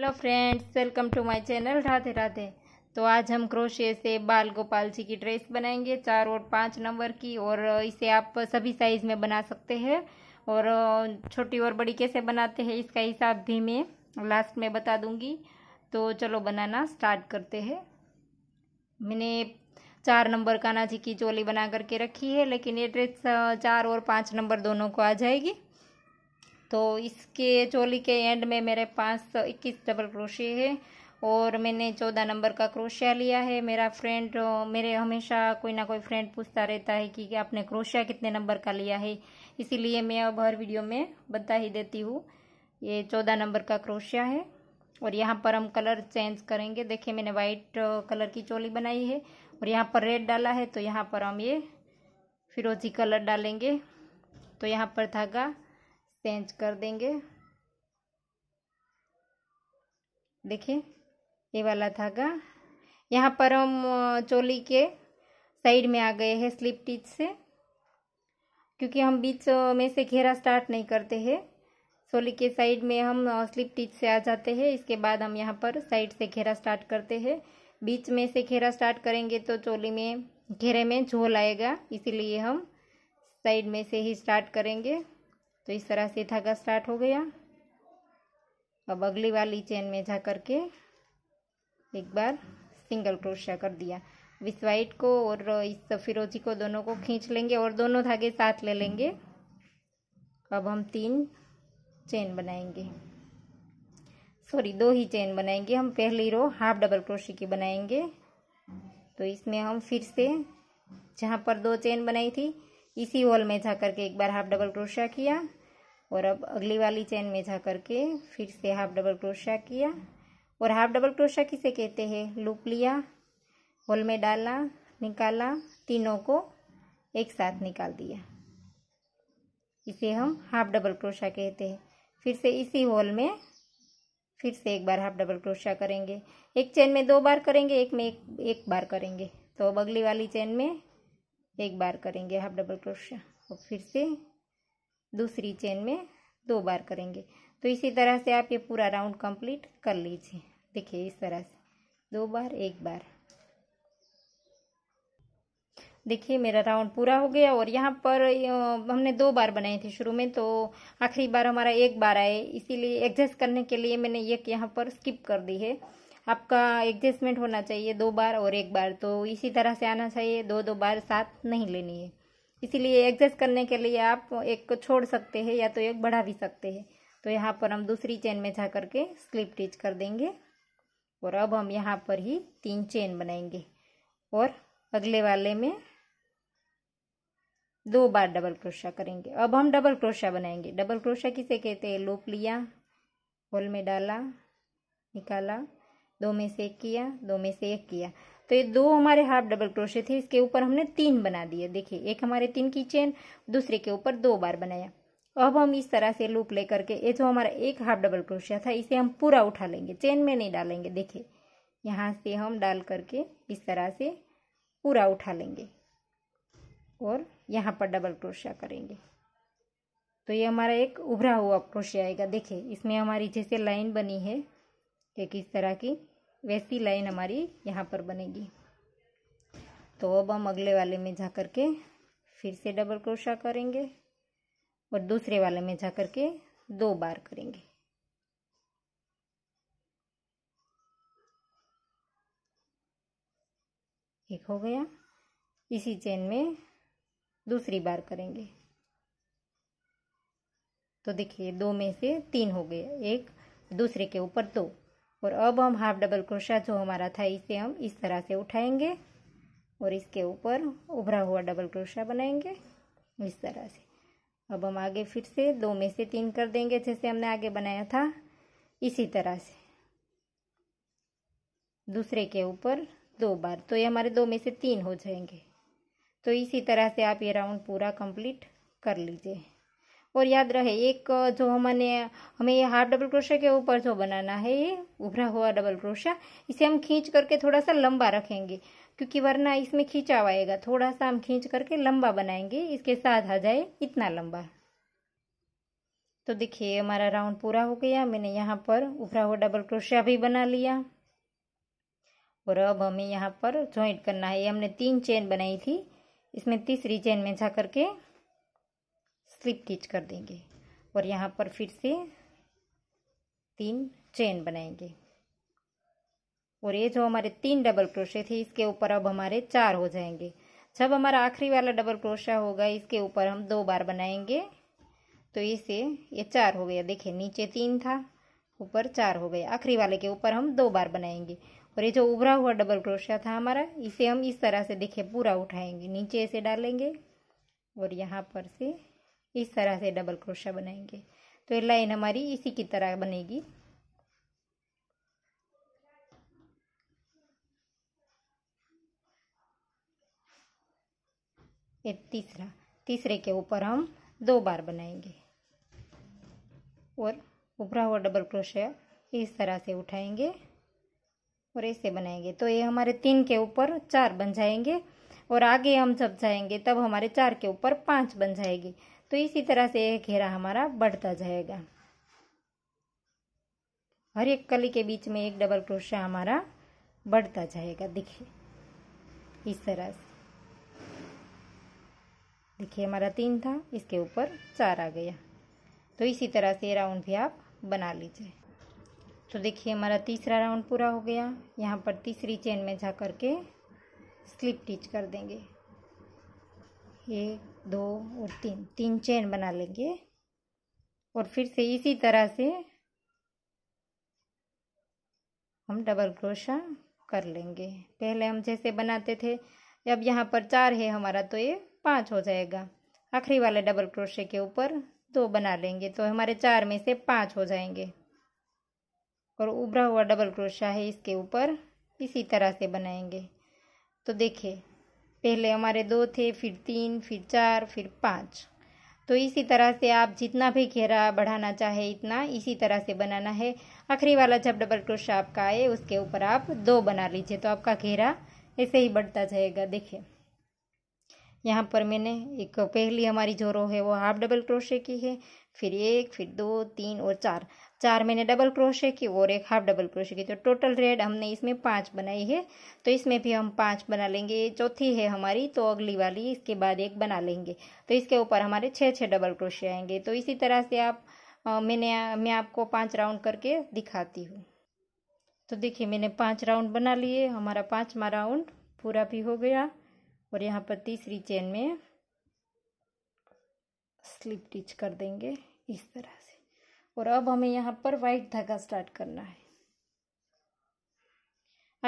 hello friends welcome to my channel Radhe Radhe तो आज हम क्रोशिए से बाल गोपाल जी की ड्रेस बनाएंगे चार और पाँच नंबर की और इसे आप सभी साइज़ में बना सकते हैं और छोटी और बड़ी कैसे बनाते हैं इसका हिसाब भी मैं लास्ट में बता दूंगी तो चलो बनाना स्टार्ट करते हैं मैंने चार नंबर काना जी की चोली बना करके रखी है लेकिन ये ड्रेस चार और पाँच नंबर दोनों को आ जाएगी तो इसके चोली के एंड में मेरे पास इक्कीस डबल क्रोशे है और मैंने चौदह नंबर का क्रोशिया लिया है मेरा फ्रेंड मेरे हमेशा कोई ना कोई फ्रेंड पूछता रहता है कि आपने क्रोशिया कितने नंबर का लिया है इसीलिए मैं अब हर वीडियो में बता ही देती हूँ ये चौदह नंबर का क्रोशिया है और यहाँ पर हम कलर चेंज करेंगे देखिए मैंने वाइट कलर की चोली बनाई है और यहाँ पर रेड डाला है तो यहाँ पर हम ये फिरोजी कलर डालेंगे तो यहाँ पर धागा पेंच कर देंगे देखिए ये वाला धागा यहाँ पर हम चोली के साइड में आ गए हैं स्लिप टिच से क्योंकि हम बीच में से घेरा स्टार्ट नहीं करते हैं चोली के साइड में हम स्लिप टिच से आ जाते हैं इसके बाद हम यहाँ पर साइड से घेरा स्टार्ट करते हैं बीच में से घेरा स्टार्ट करेंगे तो चोली में घेरे में झोल आएगा इसीलिए हम साइड में से ही स्टार्ट करेंगे तो इस तरह से धागा स्टार्ट हो गया अब अगली वाली चेन में जा कर के एक बार सिंगल क्रोशिया कर दिया इस वाइट को और इस फिरोजी को दोनों को खींच लेंगे और दोनों धागे साथ ले लेंगे अब हम तीन चेन बनाएंगे सॉरी दो ही चेन बनाएंगे हम पहली रो हाफ डबल क्रोशी की बनाएंगे तो इसमें हम फिर से जहाँ पर दो चेन बनाई थी इसी होल में जा करके एक बार हाफ डबल क्रोशिया किया और अब अगली वाली चैन में जा करके फिर से हाफ डबल क्रोशा किया और हाफ डबल क्रोशा किसे कहते हैं लूप लिया होल में डाला निकाला तीनों को एक साथ निकाल दिया इसे हम हाफ डबल क्रोशा कहते हैं फिर से इसी होल में फिर से एक बार हाफ डबल क्रोशा करेंगे एक चेन में दो बार करेंगे एक में एक एक बार करेंगे तो अब अगली वाली चेन में एक बार करेंगे हाफ डबल क्रोशा और फिर से दूसरी चेन में दो बार करेंगे तो इसी तरह से आप ये पूरा राउंड कंप्लीट कर लीजिए देखिए इस तरह से दो बार एक बार देखिए मेरा राउंड पूरा हो गया और यहाँ पर हमने दो बार बनाए थे शुरू में तो आखिरी बार हमारा एक बार आए इसीलिए एडजस्ट करने के लिए मैंने ये यहाँ पर स्किप कर दी है आपका एडजस्टमेंट होना चाहिए दो बार और एक बार तो इसी तरह से आना चाहिए दो दो बार साथ नहीं लेनी है इसीलिए एडजस्ट करने के लिए आप एक को छोड़ सकते हैं या तो एक बढ़ा भी सकते हैं तो यहाँ पर हम दूसरी चेन में जा करके स्लिप टिच कर देंगे और अब हम यहाँ पर ही तीन चेन बनाएंगे और अगले वाले में दो बार डबल क्रोशा करेंगे अब हम डबल क्रोशा बनाएंगे डबल क्रोशा किसे कहते हैं लूप लिया होल में डाला निकाला दो में से एक किया दो में से एक किया तो ये दो हमारे हाफ डबल क्रोशे थे इसके ऊपर हमने तीन बना दिए देखिए एक हमारे तीन की चेन दूसरे के ऊपर दो बार बनाया अब हम इस तरह से लूप ले करके ये जो हमारा एक हाफ डबल क्रोशिया था इसे हम पूरा उठा लेंगे चेन में नहीं डालेंगे देखिए यहाँ से हम डाल करके इस तरह से पूरा उठा लेंगे और यहाँ पर डबल क्रोशिया करेंगे तो ये हमारा एक उभरा हुआ क्रोशिया आएगा देखिए इसमें हमारी जैसे लाइन बनी है एक इस तरह की वैसी लाइन हमारी यहाँ पर बनेगी तो अब हम अगले वाले में जा कर के फिर से डबल क्रोशा करेंगे और दूसरे वाले में जा कर के दो बार करेंगे एक हो गया इसी चेन में दूसरी बार करेंगे तो देखिए दो में से तीन हो गए एक दूसरे के ऊपर दो और अब हम हाफ डबल क्रोशा जो हमारा था इसे हम इस तरह से उठाएंगे और इसके ऊपर उभरा हुआ डबल क्रोशा बनाएंगे इस तरह से अब हम आगे फिर से दो में से तीन कर देंगे जैसे हमने आगे बनाया था इसी तरह से दूसरे के ऊपर दो बार तो ये हमारे दो में से तीन हो जाएंगे तो इसी तरह से आप ये राउंड पूरा कंप्लीट कर लीजिए और याद रहे एक जो हमने हमें ये हाफ डबल क्रोशिया के ऊपर जो बनाना है ये उभरा हुआ डबल क्रोशा इसे हम खींच करके थोड़ा सा लंबा रखेंगे क्योंकि वरना इसमें खींचा आएगा थोड़ा सा हम खींच करके लंबा बनाएंगे इसके साथ आ जाए इतना लंबा तो देखिए हमारा राउंड पूरा हो गया मैंने यहाँ पर उभरा हुआ डबल क्रोशिया भी बना लिया और अब हमें यहाँ पर ज्वाइंट करना है हमने तीन चेन बनाई थी इसमें तीसरी चेन में जा करके स्लिप टिच कर देंगे और यहाँ पर फिर से तीन चेन बनाएंगे और ये जो हमारे तीन डबल क्रोशे थे इसके ऊपर अब हमारे चार हो जाएंगे जब हमारा आखिरी वाला डबल क्रोशा होगा इसके ऊपर हम दो बार बनाएंगे तो इसे ये चार हो गया देखिए नीचे तीन था ऊपर चार हो गया आखिरी वाले के ऊपर हम दो बार बनाएंगे और ये जो उभरा हुआ डबल क्रोशा था हमारा इसे हम इस तरह से देखिए पूरा उठाएंगे नीचे ऐसे डालेंगे और यहाँ पर से इस तरह से डबल क्रोशा बनाएंगे तो ये लाइन हमारी इसी की तरह बनेगी ये तीसरा तीसरे के ऊपर हम दो बार बनाएंगे और उभरा हुआ डबल क्रोशिया इस तरह से उठाएंगे और ऐसे बनाएंगे तो ये हमारे तीन के ऊपर चार बन जाएंगे और आगे हम जब जाएंगे तब हमारे चार के ऊपर पांच बन जाएगी तो इसी तरह से यह घेरा हमारा बढ़ता जाएगा हर एक कली के बीच में एक डबल क्रोशा हमारा बढ़ता जाएगा देखिए इस तरह से देखिए हमारा तीन था इसके ऊपर चार आ गया तो इसी तरह से राउंड भी आप बना लीजिए तो देखिए हमारा तीसरा राउंड पूरा हो गया यहाँ पर तीसरी चेन में जा करके के स्लिप टिच कर देंगे एक दो और तीन तीन चेन बना लेंगे और फिर से इसी तरह से हम डबल क्रोशा कर लेंगे पहले हम जैसे बनाते थे अब यहाँ पर चार है हमारा तो ये पाँच हो जाएगा आखिरी वाले डबल क्रोशे के ऊपर दो बना लेंगे तो हमारे चार में से पाँच हो जाएंगे और उभरा हुआ डबल क्रोशा है इसके ऊपर इसी तरह से बनाएंगे तो देखिए पहले हमारे दो थे फिर तीन फिर चार फिर पाँच तो इसी तरह से आप जितना भी घेरा बढ़ाना चाहे इतना इसी तरह से बनाना है आखिरी वाला जब डबल क्रोशा आपका आए उसके ऊपर आप दो बना लीजिए तो आपका घेरा ऐसे ही बढ़ता जाएगा देखिए यहाँ पर मैंने एक पहली हमारी जो रो है वो हाफ डबल क्रोशे की है फिर एक फिर दो तीन और चार चार मैंने डबल क्रोशे की और एक हाफ डबल क्रोशे की तो टोटल रेड हमने इसमें पांच बनाई है तो इसमें भी हम पांच बना लेंगे चौथी है हमारी तो अगली वाली इसके बाद एक बना लेंगे तो इसके ऊपर हमारे छः छः डबल क्रोशे आएंगे तो इसी तरह से आप मैंने मैं आपको पाँच राउंड करके दिखाती हूँ तो देखिए मैंने पाँच राउंड बना लिए हमारा पाँचवा राउंड पूरा भी हो गया और यहाँ पर तीसरी चेन में स्लिप टिच कर देंगे इस तरह से और अब हमें यहाँ पर वाइट धागा स्टार्ट करना है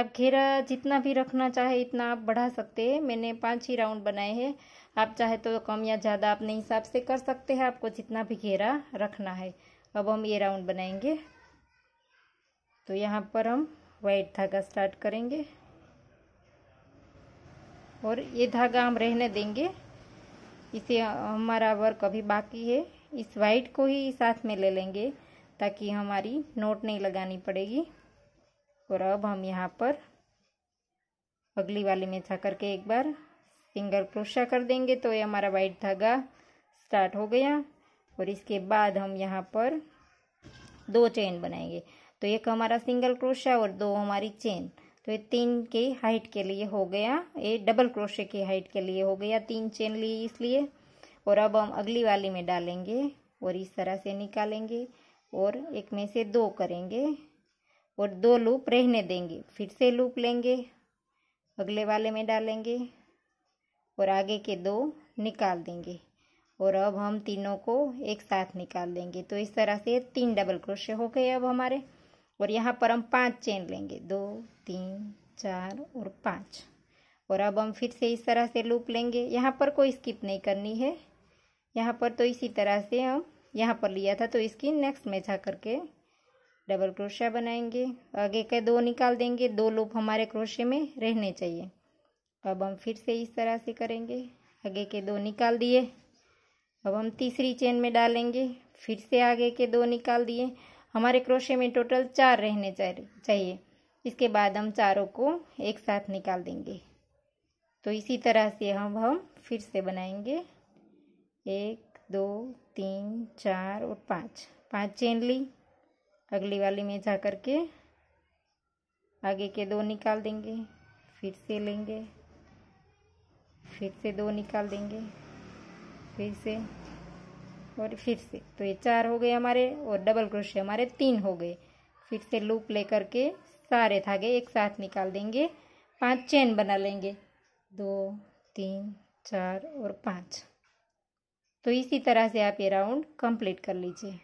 आप घेरा जितना भी रखना चाहे इतना आप बढ़ा सकते हैं मैंने पांच ही राउंड बनाए हैं आप चाहे तो कम या ज़्यादा अपने हिसाब से कर सकते हैं आपको जितना भी घेरा रखना है अब हम ये राउंड बनाएंगे तो यहाँ पर हम वाइट धागा स्टार्ट करेंगे और ये धागा हम रहने देंगे इसे हमारा वर्क अभी बाकी है इस वाइट को ही साथ में ले लेंगे ताकि हमारी नोट नहीं लगानी पड़ेगी और अब हम यहाँ पर अगली वाली में छा करके एक बार सिंगल क्रोशा कर देंगे तो ये हमारा वाइट धागा स्टार्ट हो गया और इसके बाद हम यहाँ पर दो चेन बनाएंगे तो एक हमारा सिंगल क्रोशा और दो हमारी चेन तो ये तीन के हाइट के लिए हो गया ये डबल क्रोशे की हाइट के लिए हो गया तीन चेन ली इसलिए और अब हम अगली वाली में डालेंगे और इस तरह से निकालेंगे और एक में से दो करेंगे और दो लूप रहने देंगे फिर से लूप लेंगे अगले वाले में डालेंगे और आगे के दो निकाल देंगे और अब हम तीनों को एक साथ निकाल देंगे तो इस तरह से तीन डबल क्रोशे हो गए अब हमारे और यहाँ पर हम पांच चेन लेंगे दो तीन चार और पाँच और अब हम फिर से इस तरह से लूप लेंगे यहाँ पर कोई स्किप नहीं करनी है यहाँ पर तो इसी तरह से हम यहाँ पर लिया था तो इसकी नेक्स्ट में जा करके डबल क्रोशिया बनाएंगे आगे के दो निकाल देंगे दो लूप हमारे क्रोशे में रहने चाहिए अब हम फिर से इस तरह से करेंगे आगे के दो निकाल दिए अब हम तीसरी चेन में डालेंगे फिर से आगे के दो निकाल दिए हमारे क्रोशे में टोटल चार रहने चाहिए इसके बाद हम चारों को एक साथ निकाल देंगे तो इसी तरह से हम हम फिर से बनाएंगे एक दो तीन चार और पाँच पाँच चेन ली अगली वाली में जा कर के आगे के दो निकाल देंगे फिर से लेंगे फिर से दो निकाल देंगे फिर से और फिर से तो ये चार हो गए हमारे और डबल क्रोशे हमारे तीन हो गए फिर से लूप लेकर के सारे धागे एक साथ निकाल देंगे पांच चेन बना लेंगे दो तीन चार और पाँच तो इसी तरह से आप ये राउंड कंप्लीट कर लीजिए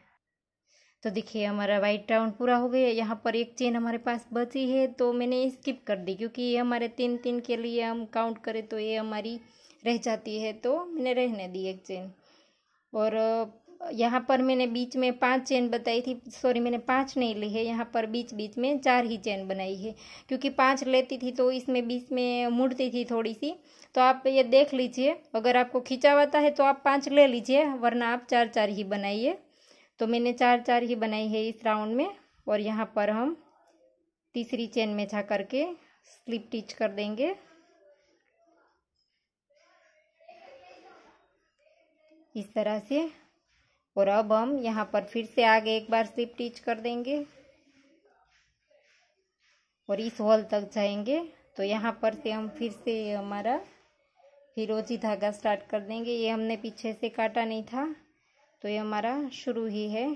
तो देखिए हमारा वाइट राउंड पूरा हो गया यहाँ पर एक चेन हमारे पास बची है तो मैंने स्किप कर दी क्योंकि ये हमारे तीन तीन के लिए हम काउंट करें तो ये हमारी रह जाती है तो मैंने रहने दी एक चेन और यहाँ पर मैंने बीच में पांच चेन बताई थी सॉरी मैंने पांच नहीं ली है यहाँ पर बीच बीच में चार ही चेन बनाई है क्योंकि पांच लेती थी तो इसमें बीच में मुड़ती थी थोड़ी सी तो आप ये देख लीजिए अगर आपको खिंचावाता है तो आप पांच ले लीजिए वरना आप चार चार ही बनाइए तो मैंने चार चार ही बनाई है इस राउंड में और यहाँ पर हम तीसरी चेन में जा करके स्लिप टिच कर देंगे इस तरह से और अब हम यहाँ पर फिर से आगे एक बार स्लिप टीच कर देंगे और इस हॉल तक जाएंगे तो यहाँ पर से हम फिर से हमारा फिरोजी धागा स्टार्ट कर देंगे ये हमने पीछे से काटा नहीं था तो ये हमारा शुरू ही है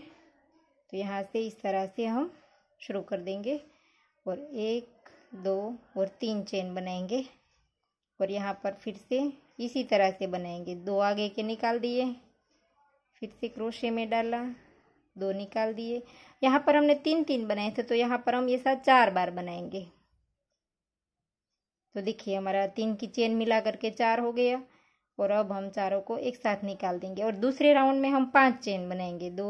तो यहाँ से इस तरह से हम शुरू कर देंगे और एक दो और तीन चेन बनाएंगे और यहाँ पर फिर से इसी तरह से बनाएंगे दो आगे के निकाल दिए फिर से क्रोशे में डाला दो निकाल दिए यहाँ पर हमने तीन तीन बनाए थे तो यहाँ पर हम ये साथ चार बार बनाएंगे तो देखिए हमारा तीन की चेन मिला करके चार हो गया और अब हम चारों को एक साथ निकाल देंगे और दूसरे राउंड में हम पांच चेन बनाएंगे दो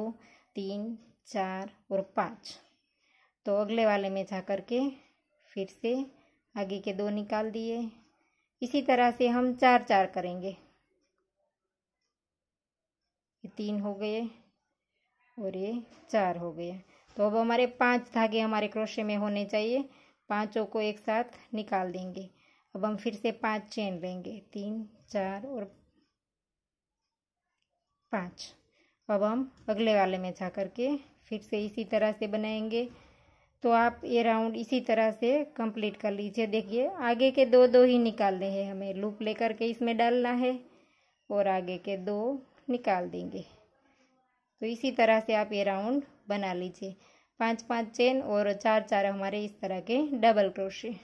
तीन चार और पाँच तो अगले वाले में जा करके फिर से आगे के दो निकाल दिए इसी तरह से हम चार चार करेंगे तीन हो गए और ये चार हो गए तो अब हमारे पांच धागे हमारे क्रोशे में होने चाहिए पांचों को एक साथ निकाल देंगे अब हम फिर से पांच चेन लेंगे तीन चार और पाँच अब हम अगले वाले में जा कर के फिर से इसी तरह से बनाएंगे तो आप ये राउंड इसी तरह से कंप्लीट कर लीजिए देखिए आगे के दो दो ही निकालने हैं हमें लूप लेकर के इसमें डालना है और आगे के दो निकाल देंगे तो इसी तरह से आप ये राउंड बना लीजिए पांच पांच चेन और चार चार हमारे इस तरह के डबल क्रोशे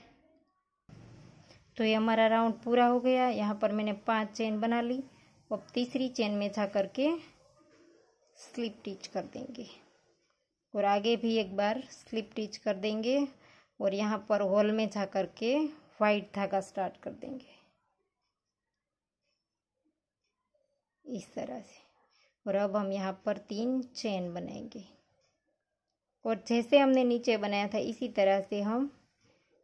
तो ये हमारा राउंड पूरा हो गया यहाँ पर मैंने पांच चेन बना ली अब तीसरी चेन में जा करके स्लिप टिच कर देंगे और आगे भी एक बार स्लिप टिच कर देंगे और यहाँ पर होल में जा करके वाइट धागा स्टार्ट कर देंगे इस तरह से और अब हम यहाँ पर तीन चेन बनाएंगे और जैसे हमने नीचे बनाया था इसी तरह से हम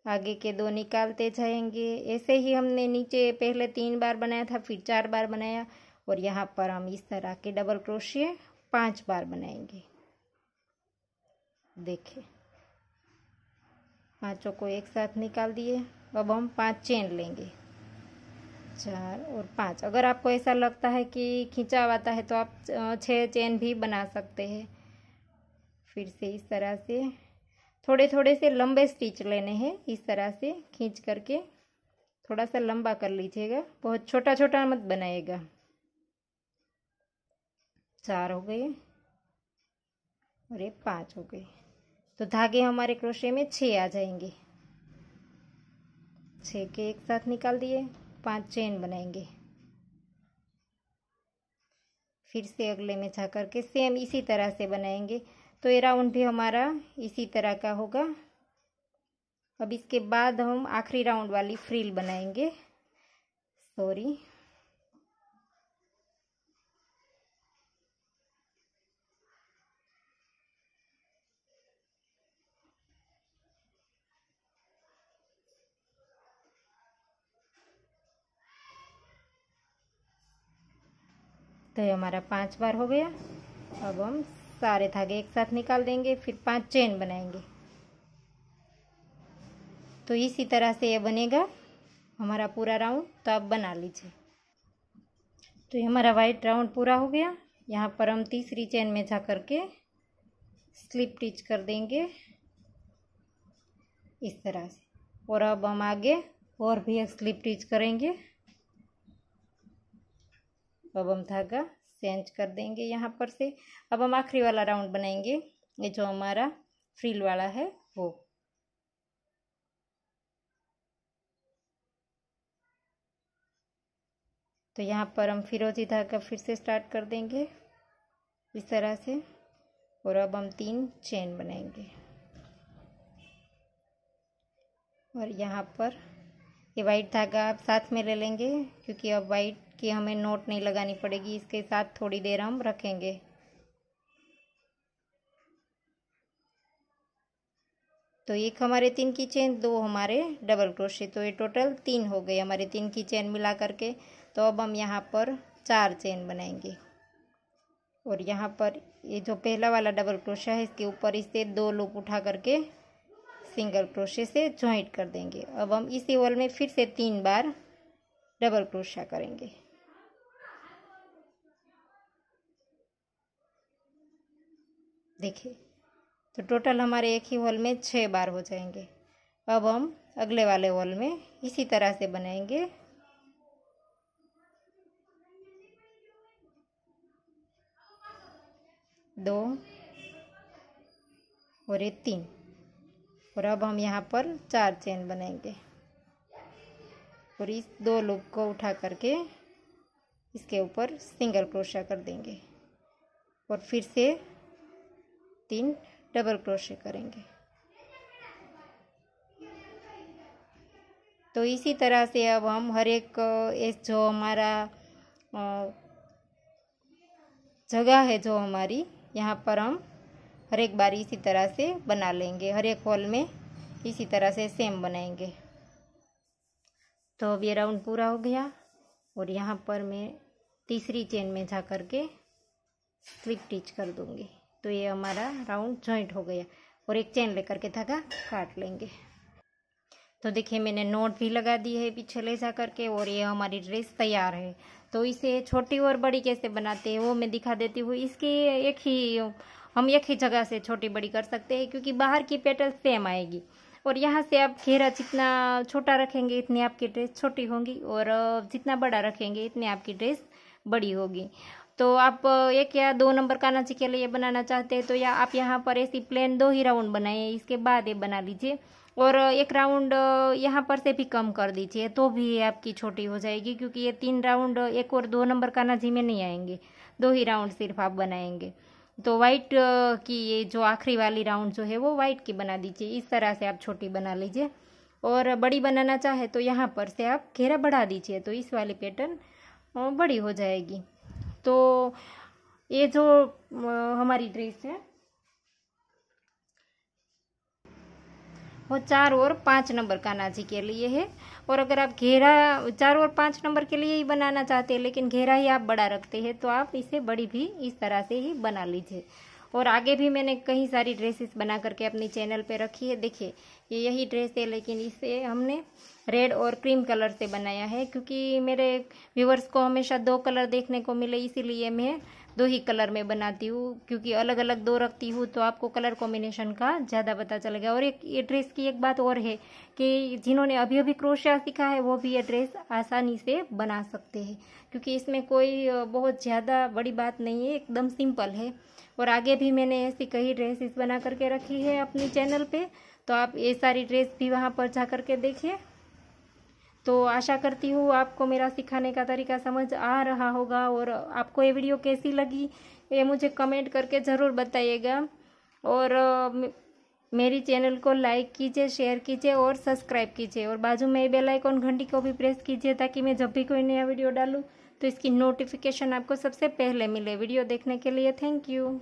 आगे के दो निकालते जाएंगे ऐसे ही हमने नीचे पहले तीन बार बनाया था फिर चार बार बनाया और यहाँ पर हम इस तरह के डबल क्रोशिए पांच बार बनाएंगे देखिए पांचों को एक साथ निकाल दिए अब हम पांच चेन लेंगे चार और पाँच अगर आपको ऐसा लगता है कि खींचा आता है तो आप छः चेन भी बना सकते हैं फिर से इस तरह से थोड़े थोड़े से लंबे स्टिच लेने हैं इस तरह से खींच करके थोड़ा सा लंबा कर लीजिएगा बहुत छोटा छोटा मत बनाएगा चार हो गए और ये पाँच हो गए तो धागे हमारे क्रोशे में छः आ जाएंगे छः के एक साथ निकाल दिए पांच चेन बनाएंगे फिर से अगले में जा करके के सेम इसी तरह से बनाएंगे तो ये राउंड भी हमारा इसी तरह का होगा अब इसके बाद हम आखिरी राउंड वाली फ्रिल बनाएंगे सॉरी तो ये हमारा पांच बार हो गया अब हम सारे धागे एक साथ निकाल देंगे फिर पांच चेन बनाएंगे तो इसी तरह से ये बनेगा हमारा पूरा राउंड तो आप बना लीजिए तो ये हमारा वाइट राउंड पूरा हो गया यहाँ पर हम तीसरी चेन में जा कर के स्लिप टिच कर देंगे इस तरह से और अब हम आगे और भी एक स्लिप टिच करेंगे तो अब हम धागा चेंज कर देंगे यहाँ पर से अब हम आखिरी वाला राउंड बनाएंगे ये जो हमारा फ्रिल वाला है वो तो यहाँ पर हम फिरोजी धागा फिर से स्टार्ट कर देंगे इस तरह से और अब हम तीन चेन बनाएंगे और यहाँ पर ये वाइट धागा आप साथ में ले लेंगे क्योंकि अब वाइट की हमें नोट नहीं लगानी पड़ेगी इसके साथ थोड़ी देर हम रखेंगे तो एक हमारे तीन की चेन दो हमारे डबल क्रोशे तो ये टोटल तीन हो गए हमारे तीन की चेन मिला करके तो अब हम यहाँ पर चार चेन बनाएंगे और यहाँ पर ये जो पहला वाला डबल क्रोशा है इसके ऊपर इससे दो लूप उठा करके सिंगल क्रोशे से जॉइंट कर देंगे अब हम इसी वॉल में फिर से तीन बार डबल क्रोशा करेंगे देखिए तो टोटल हमारे एक ही हॉल में छः बार हो जाएंगे अब हम अगले वाले हॉल में इसी तरह से बनाएंगे दो और ये तीन और अब हम यहाँ पर चार चेन बनाएंगे और इस दो लूप को उठा करके इसके ऊपर सिंगल क्रोशा कर देंगे और फिर से तीन डबल क्रोशिया करेंगे तो इसी तरह से अब हम हर एक जो हमारा जगह है जो हमारी यहाँ पर हम हर एक बार इसी तरह से बना लेंगे हर एक हॉल में इसी तरह से सेम बनाएंगे तो अब ये राउंड पूरा हो गया और यहाँ पर मैं तीसरी चेन में जा कर के क्विक टिच कर दूँगी तो ये हमारा राउंड जॉइंट हो गया और एक चेन लेकर के धागा काट लेंगे तो देखिए मैंने नोट भी लगा दी है पीछे ले जा करके और ये हमारी ड्रेस तैयार है तो इसे छोटी और बड़ी कैसे बनाते हैं वो मैं दिखा देती हूँ इसकी एक ही हम एक ही जगह से छोटी बड़ी कर सकते हैं क्योंकि बाहर की पेटल सेम आएगी और यहाँ से आप घेरा जितना छोटा रखेंगे इतनी आपकी ड्रेस छोटी होगी और जितना बड़ा रखेंगे इतनी आपकी ड्रेस बड़ी होगी तो आप एक या दो नंबर का नाची के लिए बनाना चाहते हैं तो या आप यहाँ पर ऐसी प्लेन दो ही राउंड बनाए इसके बाद ये बना लीजिए और एक राउंड यहाँ पर से भी कम कर दीजिए तो भी ये आपकी छोटी हो जाएगी क्योंकि ये तीन राउंड एक और दो नंबर का ना जी में नहीं आएंगे दो ही राउंड सिर्फ आप बनाएंगे तो वाइट की ये जो आखिरी वाली राउंड जो है वो वाइट की बना दीजिए इस तरह से आप छोटी बना लीजिए और बड़ी बनाना चाहे तो यहाँ पर से आप घेरा बढ़ा दीजिए तो इस वाली पैटर्न बड़ी हो जाएगी तो ये जो हमारी ड्रेस है वो चार और पाँच नंबर का नाजी के लिए है और अगर आप घेरा चार और पाँच नंबर के लिए ही बनाना चाहते हैं लेकिन घेरा ही आप बड़ा रखते हैं तो आप इसे बड़ी भी इस तरह से ही बना लीजिए और आगे भी मैंने कई सारी ड्रेसेस बना करके अपने चैनल पे रखी है देखिए ये यही ड्रेस है लेकिन इसे हमने रेड और क्रीम कलर से बनाया है क्योंकि मेरे व्यूवर्स को हमेशा दो कलर देखने को मिले इसीलिए मैं दो ही कलर में बनाती हूँ क्योंकि अलग अलग दो रखती हूँ तो आपको कलर कॉम्बिनेशन का ज़्यादा पता चलेगा और एक ये ड्रेस की एक बात और है कि जिन्होंने अभी अभी क्रोशिया सीखा है वो भी ये ड्रेस आसानी से बना सकते हैं क्योंकि इसमें कोई बहुत ज़्यादा बड़ी बात नहीं है एकदम सिंपल है और आगे भी मैंने ऐसी कई ड्रेसेस बना करके रखी है अपनी चैनल पर तो आप ये सारी ड्रेस भी वहाँ पर जा करके देखें तो आशा करती हूँ आपको मेरा सिखाने का तरीका समझ आ रहा होगा और आपको ये वीडियो कैसी लगी ये मुझे कमेंट करके ज़रूर बताइएगा और मेरी चैनल को लाइक कीजिए शेयर कीजिए और सब्सक्राइब कीजिए और बाजू में बेल आइकॉन घंटी को भी प्रेस कीजिए ताकि मैं जब भी कोई नया वीडियो डालूँ तो इसकी नोटिफिकेशन आपको सबसे पहले मिले वीडियो देखने के लिए थैंक यू